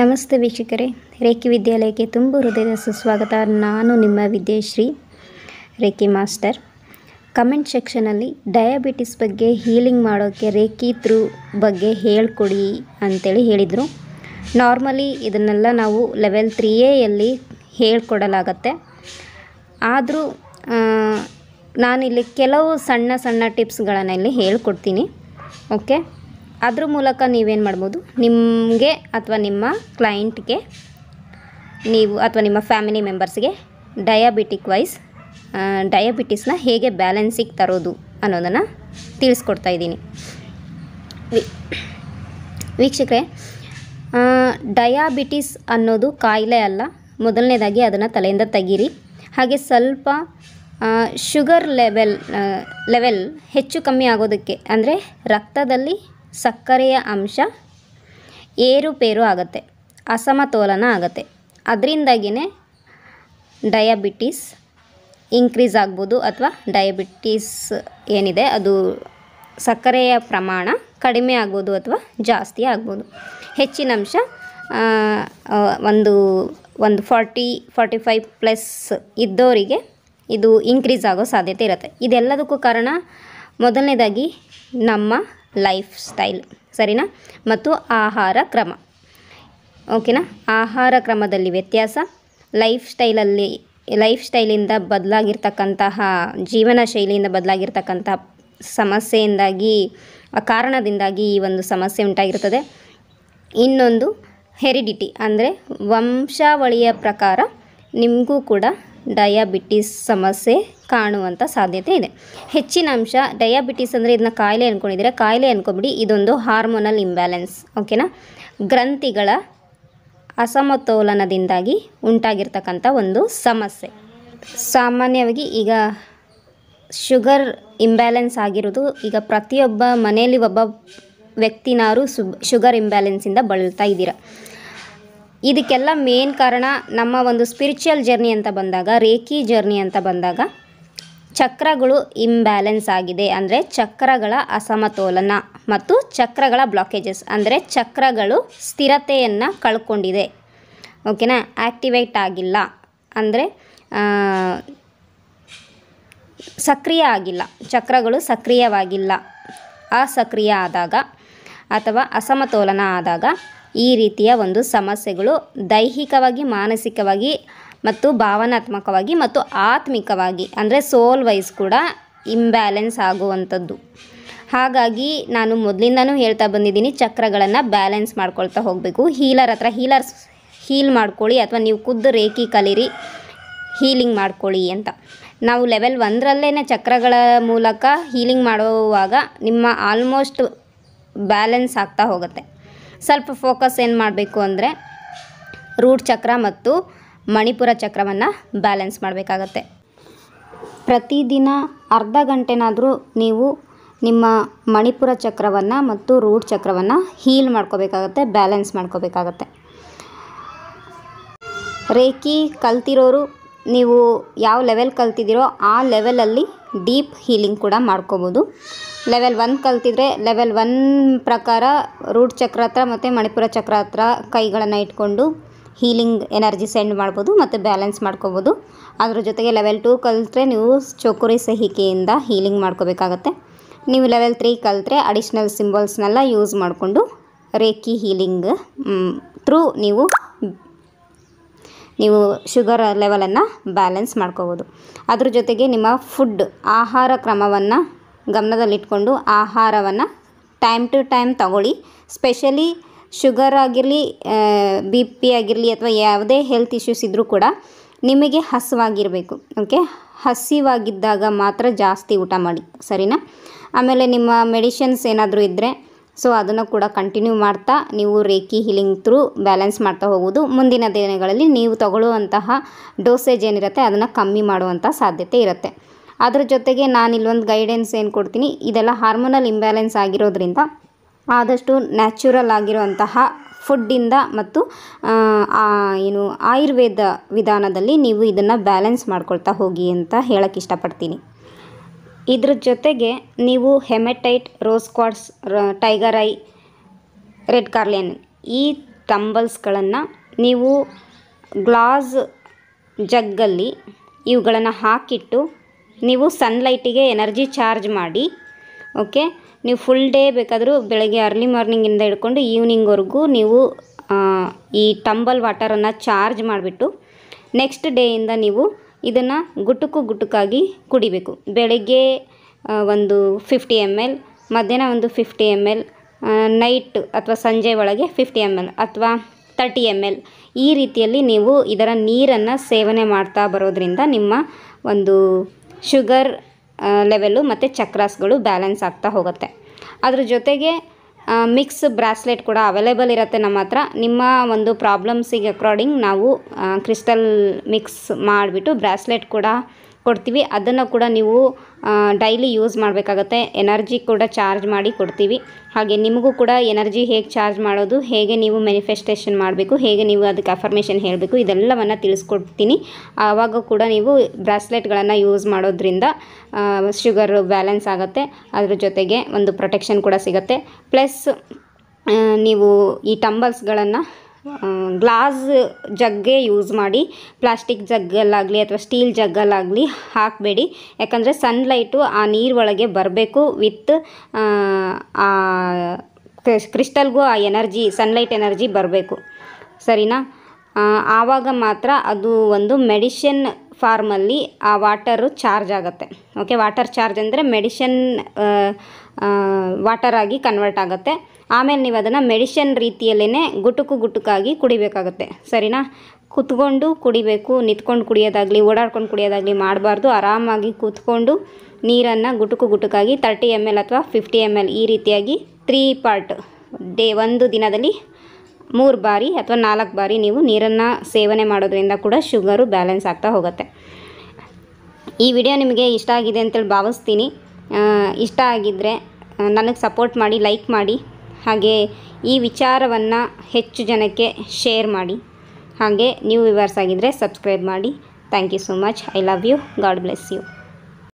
ನಮಸ್ತೆ ವೀಕ್ಷಕರೇ ರೇಖೆ ವಿದ್ಯಾಲಯಕ್ಕೆ ತುಂಬ ಹೃದಯದ ಸುಸ್ವಾಗತ ನಾನು ನಿಮ್ಮ ವಿದ್ಯಾಶ್ರೀ ರೇಖೆ ಮಾಸ್ಟರ್ ಕಮೆಂಟ್ ಸೆಕ್ಷನಲ್ಲಿ ಡಯಾಬಿಟಿಸ್ ಬಗ್ಗೆ ಹೀಲಿಂಗ್ ಮಾಡೋಕ್ಕೆ ರೇಖಿ ಥ್ರೂ ಬಗ್ಗೆ ಹೇಳ್ಕೊಡಿ ಅಂತೇಳಿ ಹೇಳಿದರು ನಾರ್ಮಲಿ ಇದನ್ನೆಲ್ಲ ನಾವು ಲೆವೆಲ್ ತ್ರೀ ಎಯಲ್ಲಿ ಹೇಳ್ಕೊಡಲಾಗತ್ತೆ ಆದರೂ ನಾನಿಲ್ಲಿ ಕೆಲವು ಸಣ್ಣ ಸಣ್ಣ ಟಿಪ್ಸ್ಗಳನ್ನು ಇಲ್ಲಿ ಹೇಳ್ಕೊಡ್ತೀನಿ ಓಕೆ ಅದ್ರ ಮೂಲಕ ನೀವೇನು ಮಾಡ್ಬೋದು ನಿಮಗೆ ಅಥವಾ ನಿಮ್ಮ ಕ್ಲೈಂಟ್ಗೆ ನೀವು ಅಥವಾ ನಿಮ್ಮ ಫ್ಯಾಮಿಲಿ ಮೆಂಬರ್ಸ್ಗೆ ಡಯಾಬಿಟಿಕ್ ವೈಸ್ ಡಯಾಬಿಟಿಸ್ನ ಹೇಗೆ ಬ್ಯಾಲೆನ್ಸಿಗೆ ತರೋದು ಅನ್ನೋದನ್ನು ತಿಳಿಸ್ಕೊಡ್ತಾ ಇದ್ದೀನಿ ವೀಕ್ಷಕರೇ ಡಯಾಬಿಟಿಸ್ ಅನ್ನೋದು ಕಾಯಿಲೆ ಅಲ್ಲ ಮೊದಲನೇದಾಗಿ ಅದನ್ನು ತಲೆಯಿಂದ ತೆಗೀರಿ ಹಾಗೆ ಸ್ವಲ್ಪ ಶುಗರ್ ಲೆವೆಲ್ ಲೆವೆಲ್ ಹೆಚ್ಚು ಕಮ್ಮಿ ಆಗೋದಕ್ಕೆ ಅಂದರೆ ರಕ್ತದಲ್ಲಿ ಸಕ್ಕರೆಯ ಅಂಶ ಏರುಪೇರು ಆಗುತ್ತೆ ಅಸಮತೋಲನ ಆಗುತ್ತೆ ಅದರಿಂದಾಗಿಯೇ ಡಯಾಬಿಟೀಸ್ ಇನ್ಕ್ರೀಸ್ ಆಗ್ಬೋದು ಅಥವಾ ಡಯಾಬಿಟೀಸ್ ಏನಿದೆ ಅದು ಸಕ್ಕರೆಯ ಪ್ರಮಾಣ ಕಡಿಮೆ ಆಗ್ಬೋದು ಅಥವಾ ಜಾಸ್ತಿ ಆಗ್ಬೋದು ಹೆಚ್ಚಿನ ಅಂಶ ಒಂದು ಒಂದು ಫಾರ್ಟಿ ಫಾರ್ಟಿ ಫೈವ್ ಪ್ಲಸ್ ಇದ್ದವರಿಗೆ ಇದು ಇನ್ಕ್ರೀಸ್ ಆಗೋ ಸಾಧ್ಯತೆ ಇರುತ್ತೆ ಇದೆಲ್ಲದಕ್ಕೂ ಕಾರಣ ಮೊದಲನೇದಾಗಿ ನಮ್ಮ ಲೈಫ್ ಸ್ಟೈಲ್ ಸರಿನಾ ಮತ್ತು ಆಹಾರ ಕ್ರಮ ಓಕೆನಾ ಆಹಾರ ಕ್ರಮದಲ್ಲಿ ವ್ಯತ್ಯಾಸ ಲೈಫ್ ಸ್ಟೈಲಲ್ಲಿ ಲೈಫ್ ಸ್ಟೈಲಿಂದ ಬದಲಾಗಿರ್ತಕ್ಕಂತಹ ಜೀವನ ಶೈಲಿಯಿಂದ ಬದಲಾಗಿರ್ತಕ್ಕಂಥ ಸಮಸ್ಯೆಯಿಂದಾಗಿ ಕಾರಣದಿಂದಾಗಿ ಈ ಒಂದು ಸಮಸ್ಯೆ ಉಂಟಾಗಿರ್ತದೆ ಇನ್ನೊಂದು ಹೆರಿಡಿಟಿ ಅಂದರೆ ವಂಶಾವಳಿಯ ಪ್ರಕಾರ ನಿಮಗೂ ಕೂಡ ಡಯಾಬಿಟಿಸ್ ಸಮಸ್ಯೆ ಕಾಣುವಂಥ ಸಾಧ್ಯತೆ ಇದೆ ಹೆಚ್ಚಿನ ಅಂಶ ಡಯಾಬಿಟಿಸ್ ಅಂದರೆ ಇದನ್ನ ಕಾಯಿಲೆ ಅಂದ್ಕೊಂಡಿದ್ದೀರಾ ಕಾಯಿಲೆ ಅಂದ್ಕೊಬಿಡಿ ಇದೊಂದು ಹಾರ್ಮೋನಲ್ ಇಂಬ್ಯಾಲೆನ್ಸ್ ಓಕೆನಾ ಗ್ರಂಥಿಗಳ ಅಸಮತೋಲನದಿಂದಾಗಿ ಉಂಟಾಗಿರ್ತಕ್ಕಂಥ ಒಂದು ಸಮಸ್ಯೆ ಸಾಮಾನ್ಯವಾಗಿ ಈಗ ಶುಗರ್ ಇಂಬ್ಯಾಲೆನ್ಸ್ ಆಗಿರೋದು ಈಗ ಪ್ರತಿಯೊಬ್ಬ ಮನೆಯಲ್ಲಿ ಒಬ್ಬ ವ್ಯಕ್ತಿನಾರು ಶುಗರ್ ಇಂಬ್ಯಾಲೆನ್ಸಿಂದ ಬಳಲ್ತಾ ಇದ್ದೀರಾ ಇದಕ್ಕೆಲ್ಲ ಮೇನ್ ಕಾರಣ ನಮ್ಮ ಒಂದು ಸ್ಪಿರಿಚುವಲ್ ಜರ್ನಿ ಅಂತ ಬಂದಾಗ ರೇಖಿ ಜರ್ನಿ ಅಂತ ಬಂದಾಗ ಚಕ್ರಗಳು ಇಂಬ್ಯಾಲೆನ್ಸ್ ಆಗಿದೆ ಅಂದರೆ ಚಕ್ರಗಳ ಅಸಮತೋಲನ ಮತ್ತು ಚಕ್ರಗಳ ಬ್ಲಾಕೇಜಸ್ ಅಂದರೆ ಚಕ್ರಗಳು ಸ್ಥಿರತೆಯನ್ನು ಕಳ್ಕೊಂಡಿದೆ ಓಕೆನಾ ಆ್ಯಕ್ಟಿವೇಟ್ ಆಗಿಲ್ಲ ಅಂದರೆ ಸಕ್ರಿಯ ಆಗಿಲ್ಲ ಚಕ್ರಗಳು ಸಕ್ರಿಯವಾಗಿಲ್ಲ ಅಸಕ್ರಿಯ ಆದಾಗ ಅಥವಾ ಅಸಮತೋಲನ ಆದಾಗ ಈ ರೀತಿಯ ಒಂದು ಸಮಸ್ಯೆಗಳು ದೈಹಿಕವಾಗಿ ಮಾನಸಿಕವಾಗಿ ಮತ್ತು ಭಾವನಾತ್ಮಕವಾಗಿ ಮತ್ತು ಆತ್ಮಿಕವಾಗಿ ಅಂದರೆ ಸೋಲ್ ವೈಸ್ ಕೂಡ ಇಂಬ್ಯಾಲೆನ್ಸ್ ಆಗುವಂಥದ್ದು ಹಾಗಾಗಿ ನಾನು ಮೊದಲಿಂದನೂ ಹೇಳ್ತಾ ಬಂದಿದ್ದೀನಿ ಚಕ್ರಗಳನ್ನು ಬ್ಯಾಲೆನ್ಸ್ ಮಾಡ್ಕೊಳ್ತಾ ಹೋಗಬೇಕು ಹೀಲರ್ ಹತ್ರ ಹೀಲರ್ಸ್ ಹೀಲ್ ಮಾಡ್ಕೊಳ್ಳಿ ಅಥವಾ ನೀವು ಖುದ್ದು ರೇಖಿ ಕಲೀರಿ ಹೀಲಿಂಗ್ ಮಾಡ್ಕೊಳ್ಳಿ ಅಂತ ನಾವು ಲೆವೆಲ್ ಒಂದರಲ್ಲೇ ಚಕ್ರಗಳ ಮೂಲಕ ಹೀಲಿಂಗ್ ಮಾಡುವಾಗ ನಿಮ್ಮ ಆಲ್ಮೋಸ್ಟ್ ಬ್ಯಾಲೆನ್ಸ್ ಆಗ್ತಾ ಹೋಗುತ್ತೆ ಸ್ವಲ್ಪ ಫೋಕಸ್ ಏನು ಮಾಡಬೇಕು ಅಂದರೆ ರೂಟ್ ಚಕ್ರ ಮತ್ತು ಮಣಿಪುರ ಚಕ್ರವನ್ನು ಬ್ಯಾಲೆನ್ಸ್ ಮಾಡಬೇಕಾಗತ್ತೆ ಪ್ರತಿದಿನ ಅರ್ಧ ಗಂಟೆನಾದರೂ ನೀವು ನಿಮ್ಮ ಮಣಿಪುರ ಚಕ್ರವನ್ನು ಮತ್ತು ರೂಟ್ ಚಕ್ರವನ್ನು ಹೀಲ್ ಮಾಡ್ಕೋಬೇಕಾಗತ್ತೆ ಬ್ಯಾಲೆನ್ಸ್ ಮಾಡ್ಕೋಬೇಕಾಗತ್ತೆ ರೇಖಿ ಕಲ್ತಿರೋರು ನೀವು ಯಾವ ಲೆವೆಲ್ ಕಲ್ತಿದ್ದೀರೋ ಆ ಲೆವೆಲಲ್ಲಿ ಡೀಪ್ ಹೀಲಿಂಗ್ ಕೂಡ ಮಾಡ್ಕೋಬೋದು ಲೆವೆಲ್ ಒನ್ ಕಲ್ತಿದ್ರೆ ಲೆವೆಲ್ ಒನ್ ಪ್ರಕಾರ ರೂಟ್ ಚಕ್ರ ಹತ್ರ ಮತ್ತು ಮಣಿಪುರ ಚಕ್ರ ಹತ್ರ ಕೈಗಳನ್ನು ಇಟ್ಕೊಂಡು ಹೀಲಿಂಗ್ ಎನರ್ಜಿ ಸೆಂಡ್ ಮಾಡ್ಬೋದು ಮತ್ತು ಬ್ಯಾಲೆನ್ಸ್ ಮಾಡ್ಕೋಬೋದು ಅದ್ರ ಜೊತೆಗೆ ಲೆವೆಲ್ ಟೂ ಕಲಿತ್ರೆ ನೀವು ಚೋಕುರಿ ಸಹಿಕೆಯಿಂದ ಹೀಲಿಂಗ್ ಮಾಡ್ಕೋಬೇಕಾಗತ್ತೆ ನೀವು ಲೆವೆಲ್ ತ್ರೀ ಕಲಿತ್ರೆ ಅಡಿಷ್ನಲ್ ಸಿಂಬಲ್ಸ್ನೆಲ್ಲ ಯೂಸ್ ಮಾಡಿಕೊಂಡು ರೇಖಿ ಹೀಲಿಂಗ್ ಥ್ರೂ ನೀವು ನೀವು ಶುಗರ್ ಲೆವೆಲನ್ನು ಬ್ಯಾಲೆನ್ಸ್ ಮಾಡ್ಕೋಬೋದು ಅದ್ರ ಜೊತೆಗೆ ನಿಮ್ಮ ಫುಡ್ ಆಹಾರ ಕ್ರಮವನ್ನು ಗಮನದಲ್ಲಿಟ್ಕೊಂಡು ಆಹಾರವನ್ನು ಟೈಮ್ ಟು ಟೈಮ್ ತಗೊಳ್ಳಿ ಸ್ಪೆಷಲಿ ಶುಗರ್ ಆಗಿರಲಿ ಬಿ ಪಿ ಆಗಿರಲಿ ಅಥವಾ ಯಾವುದೇ ಹೆಲ್ತ್ ಇಶ್ಯೂಸ್ ಇದ್ದರೂ ಕೂಡ ನಿಮಗೆ ಹಸಿವಾಗಿರಬೇಕು ಓಕೆ ಹಸಿವಾಗಿದ್ದಾಗ ಮಾತ್ರ ಜಾಸ್ತಿ ಊಟ ಮಾಡಿ ಸರಿನಾ ಆಮೇಲೆ ನಿಮ್ಮ ಮೆಡಿಷನ್ಸ್ ಏನಾದರೂ ಇದ್ದರೆ ಸೊ ಅದನ್ನು ಕೂಡ ಕಂಟಿನ್ಯೂ ಮಾಡ್ತಾ ನೀವು ರೇಕಿ ಹೀಲಿಂಗ್ ಥ್ರೂ ಬ್ಯಾಲೆನ್ಸ್ ಮಾಡ್ತಾ ಹೋಗುವುದು ಮುಂದಿನ ದಿನಗಳಲ್ಲಿ ನೀವು ತಗೊಳ್ಳುವಂತಹ ಡೋಸೇಜ್ ಏನಿರುತ್ತೆ ಅದನ್ನು ಕಮ್ಮಿ ಮಾಡುವಂಥ ಸಾಧ್ಯತೆ ಇರುತ್ತೆ ಅದ್ರ ಜೊತೆಗೆ ನಾನು ಇಲ್ಲೊಂದು ಗೈಡೆನ್ಸ್ ಏನು ಕೊಡ್ತೀನಿ ಇದೆಲ್ಲ ಹಾರ್ಮೋನಲ್ ಇಂಬ್ಯಾಲೆನ್ಸ್ ಆಗಿರೋದ್ರಿಂದ ಆದಷ್ಟು ನ್ಯಾಚುರಲ್ ಆಗಿರುವಂತಹ ಫುಡ್ಡಿಂದ ಮತ್ತು ಏನು ಆಯುರ್ವೇದ ವಿಧಾನದಲ್ಲಿ ನೀವು ಇದನ್ನು ಬ್ಯಾಲೆನ್ಸ್ ಮಾಡ್ಕೊಳ್ತಾ ಹೋಗಿ ಅಂತ ಹೇಳಕ್ಕೆ ಇಷ್ಟಪಡ್ತೀನಿ ಇದ್ರ ಜೊತೆಗೆ ನೀವು hematite rose quartz tiger eye red carnelian ಈ ಟಂಬಲ್ಸ್ಗಳನ್ನು ನೀವು ಗ್ಲಾಸ್ ಜಗ್ಗಲ್ಲಿ ಇವುಗಳನ್ನು ಹಾಕಿಟ್ಟು ನೀವು ಸನ್ಲೈಟಿಗೆ ಎನರ್ಜಿ ಚಾರ್ಜ್ ಮಾಡಿ ಓಕೆ ನೀವು ಫುಲ್ ಡೇ ಬೇಕಾದರೂ ಬೆಳಗ್ಗೆ ಅರ್ಲಿ ಮಾರ್ನಿಂಗಿಂದ ಹಿಡ್ಕೊಂಡು ಈವ್ನಿಂಗ್ವರೆಗೂ ನೀವು ಈ ಟಂಬಲ್ ವಾಟರನ್ನು ಚಾರ್ಜ್ ಮಾಡಿಬಿಟ್ಟು ನೆಕ್ಸ್ಟ್ ಡೇಯಿಂದ ನೀವು ಇದನ್ನು ಗುಟುಕು ಗುಟುಕಾಗಿ ಕುಡಿಬೇಕು ಬೆಳಗ್ಗೆ ಒಂದು ಫಿಫ್ಟಿ ಎಮ್ ಎಲ್ ಮಧ್ಯಾಹ್ನ ಒಂದು ಫಿಫ್ಟಿ ಎಮ್ ಎಲ್ ನೈಟ್ ಅಥವಾ ಸಂಜೆ ಒಳಗೆ ಫಿಫ್ಟಿ ಎಮ್ ಎಲ್ ಅಥವಾ ತರ್ಟಿ ಎಮ್ ಎಲ್ ಈ ರೀತಿಯಲ್ಲಿ ನೀವು ಇದರ ನೀರನ್ನು ಸೇವನೆ ಮಾಡ್ತಾ ಬರೋದರಿಂದ ನಿಮ್ಮ ಒಂದು ಶುಗರ್ ಲೆವೆಲ್ಲು ಮತ್ತು ಚಕ್ರಾಸ್ಗಳು ಬ್ಯಾಲೆನ್ಸ್ ಆಗ್ತಾ ಹೋಗುತ್ತೆ ಅದ್ರ ಜೊತೆಗೆ ಮಿಕ್ಸ್ ಬ್ರಾಸ್ಲೆಟ್ ಕೂಡ ಅವೈಲೇಬಲ್ ಇರುತ್ತೆ ನಮ್ಮ ಹತ್ರ ನಿಮ್ಮ ಒಂದು ಪ್ರಾಬ್ಲಮ್ಸಿಗೆ ಅಕಾರ್ಡಿಂಗ್ ನಾವು ಕ್ರಿಸ್ಟಲ್ ಮಿಕ್ಸ್ ಮಾಡಿಬಿಟ್ಟು ಬ್ರಾಸ್ಲೆಟ್ ಕೂಡ ಕೊಡ್ತೀವಿ ಅದನ್ನು ಕೂಡ ನೀವು ಡೈಲಿ ಯೂಸ್ ಮಾಡಬೇಕಾಗತ್ತೆ ಎನರ್ಜಿ ಕೂಡ ಚಾರ್ಜ್ ಮಾಡಿ ಕೊಡ್ತೀವಿ ಹಾಗೆ ನಿಮಗೂ ಕೂಡ ಎನರ್ಜಿ ಹೇಗೆ ಚಾರ್ಜ್ ಮಾಡೋದು ಹೇಗೆ ನೀವು ಮ್ಯಾನಿಫೆಸ್ಟೇಷನ್ ಮಾಡಬೇಕು ಹೇಗೆ ನೀವು ಅದಕ್ಕೆ ಅಫರ್ಮೇಷನ್ ಹೇಳಬೇಕು ಇದೆಲ್ಲವನ್ನು ತಿಳಿಸ್ಕೊಡ್ತೀನಿ ಆವಾಗ ಕೂಡ ನೀವು ಬ್ರಾಸ್ಲೆಟ್ಗಳನ್ನು ಯೂಸ್ ಮಾಡೋದ್ರಿಂದ ಶುಗರ್ ಬ್ಯಾಲೆನ್ಸ್ ಆಗುತ್ತೆ ಅದ್ರ ಜೊತೆಗೆ ಒಂದು ಪ್ರೊಟೆಕ್ಷನ್ ಕೂಡ ಸಿಗುತ್ತೆ ಪ್ಲಸ್ ನೀವು ಈ ಟಂಬಲ್ಸ್ಗಳನ್ನು ಗ್ಲಾಸ್ ಜಗ್ಗೆ ಯೂಸ್ ಮಾಡಿ ಪ್ಲಾಸ್ಟಿಕ್ ಜಗ್ಗಲ್ಲಾಗಲಿ ಅಥವಾ ಸ್ಟೀಲ್ ಜಗ್ಗಲ್ಲಾಗಲಿ ಹಾಕಬೇಡಿ ಯಾಕಂದರೆ ಸನ್ಲೈಟು ಆ ನೀರೊಳಗೆ ಬರಬೇಕು ವಿತ್ ಆ ಕ್ರಿಸ್ಟಲ್ಗೂ ಆ ಎನರ್ಜಿ ಸನ್ಲೈಟ್ ಎನರ್ಜಿ ಬರಬೇಕು ಸರಿನಾ ಆವಾಗ ಮಾತ್ರ ಅದು ಒಂದು ಮೆಡಿಷನ್ ಫಾರ್ಮಲ್ಲಿ ಆ ವಾಟರು ಚಾರ್ಜ್ ಆಗುತ್ತೆ ಓಕೆ ವಾಟರ್ ಚಾರ್ಜ್ ಅಂದರೆ ಮೆಡಿಷನ್ ವಾಟರಾಗಿ ಕನ್ವರ್ಟ್ ಆಗುತ್ತೆ ಆಮೇಲೆ ನೀವು ಅದನ್ನು ಮೆಡಿಷನ್ ರೀತಿಯಲ್ಲೇ ಗುಟುಕು ಗುಟುಕಾಗಿ ಕುಡಿಬೇಕಾಗುತ್ತೆ ಸರಿನಾ ಕುತ್ಕೊಂಡು ಕುಡಿಬೇಕು ನಿಂತ್ಕೊಂಡು ಕುಡಿಯೋದಾಗಲಿ ಓಡಾಡ್ಕೊಂಡು ಕುಡಿಯೋದಾಗಲಿ ಮಾಡಬಾರ್ದು ಆರಾಮಾಗಿ ಕೂತ್ಕೊಂಡು ನೀರನ್ನು ಗುಟುಕು ಗುಟುಕಾಗಿ ತರ್ಟಿ ಎಮ್ ಎಲ್ ಅಥವಾ ಫಿಫ್ಟಿ ಎಮ್ ಎಲ್ ಈ ರೀತಿಯಾಗಿ ತ್ರೀ ಪಾರ್ಟ್ ಡೇ ಒಂದು ದಿನದಲ್ಲಿ ಮೂರು ಬಾರಿ ಅಥವಾ ನಾಲ್ಕು ಬಾರಿ ನೀವು ನೀರನ್ನು ಸೇವನೆ ಮಾಡೋದ್ರಿಂದ ಕೂಡ ಶುಗರು ಬ್ಯಾಲೆನ್ಸ್ ಆಗ್ತಾ ಹೋಗುತ್ತೆ ಈ ವಿಡಿಯೋ ನಿಮಗೆ ಇಷ್ಟ ಆಗಿದೆ ಅಂತೇಳಿ ಭಾವಿಸ್ತೀನಿ ಇಷ್ಟ ಆಗಿದ್ದರೆ ನನಗೆ ಸಪೋರ್ಟ್ ಮಾಡಿ ಲೈಕ್ ಮಾಡಿ ಹಾಗೆ ಈ ವಿಚಾರವನ್ನು ಹೆಚ್ಚು ಜನಕ್ಕೆ ಶೇರ್ ಮಾಡಿ ಹಾಗೆ ನ್ಯೂ ವಿವರ್ಸ್ ಆಗಿದ್ದರೆ ಸಬ್ಸ್ಕ್ರೈಬ್ ಮಾಡಿ thank you so much I love you God bless you